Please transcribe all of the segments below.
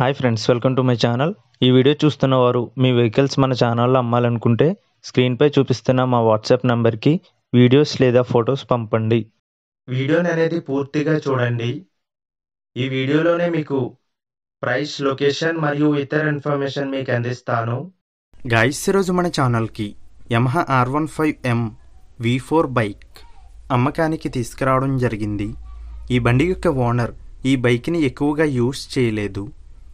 hi friends welcome to my channel ఈ video చూస్తున్న వారు మీ వెహికల్స్ మన ఛానల్లో అమ్మాలనుకుంటే స్క్రీన్పై చూపిస్తున్న మా వాట్సాప్ నెంబర్కి వీడియోస్ లేదా ఫొటోస్ పంపండి వీడియోని అనేది పూర్తిగా చూడండి ఈ వీడియోలోనే మీకు ప్రైస్ లొకేషన్ మరియు ఇతర ఇన్ఫర్మేషన్ మీకు అందిస్తాను గాయస్ రోజు మన ఛానల్కి Yamaha R one five M V four bike అమ్మకానికి తీసుకురావడం జరిగింది ఈ బండి యొక్క ఓనర్ ఈ బైక్ని ఎక్కువగా యూస్ చేయలేదు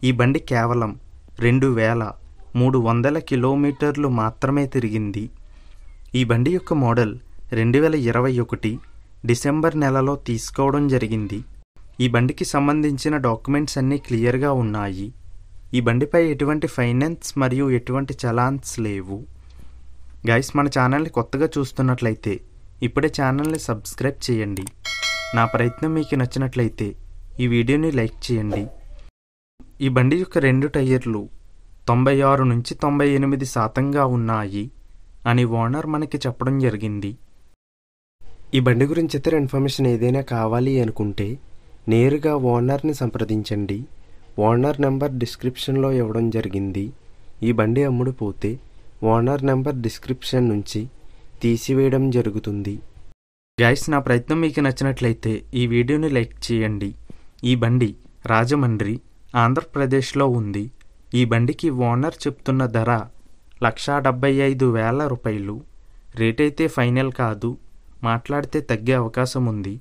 ఈ బండి కేవలం రెండు వేల మూడు వందల కిలోమీటర్లు మాత్రమే తిరిగింది ఈ బండి యొక్క మోడల్ రెండు వేల ఇరవై ఒకటి డిసెంబర్ నెలలో తీసుకోవడం జరిగింది ఈ బండికి సంబంధించిన డాక్యుమెంట్స్ అన్నీ క్లియర్గా ఉన్నాయి ఈ బండిపై ఎటువంటి ఫైనాన్స్ మరియు ఎటువంటి చలాన్స్ లేవు గైస్ మన ఛానల్ని కొత్తగా చూస్తున్నట్లయితే ఇప్పుడే ఛానల్ని సబ్స్క్రైబ్ చేయండి నా ప్రయత్నం మీకు నచ్చినట్లయితే ఈ వీడియోని లైక్ చేయండి ఈ బండి యొక్క రెండు టైర్లు తొంభై ఆరు నుంచి తొంభై ఎనిమిది శాతంగా ఉన్నాయి అని ఓనర్ మనకి చెప్పడం జరిగింది ఈ బండి గురించి ఇతర ఇన్ఫర్మేషన్ ఏదైనా కావాలి అనుకుంటే నేరుగా ఓనర్ని సంప్రదించండి ఓనర్ నెంబర్ డిస్క్రిప్షన్లో ఇవ్వడం జరిగింది ఈ బండి అమ్ముడు పోతే ఓనర్ నెంబర్ డిస్క్రిప్షన్ నుంచి తీసివేయడం జరుగుతుంది గైస్ నా ప్రయత్నం మీకు నచ్చినట్లయితే ఈ వీడియోని లైక్ చేయండి ఈ బండి రాజమండ్రి ఆంధ్రప్రదేశ్లో ఉంది ఈ బండికి ఓనర్ చెప్తున్న ధర లక్షా డెబ్బై ఐదు వేల రూపాయలు రేట్ అయితే ఫైనల్ కాదు మాట్లాడితే తగ్గే అవకాశం ఉంది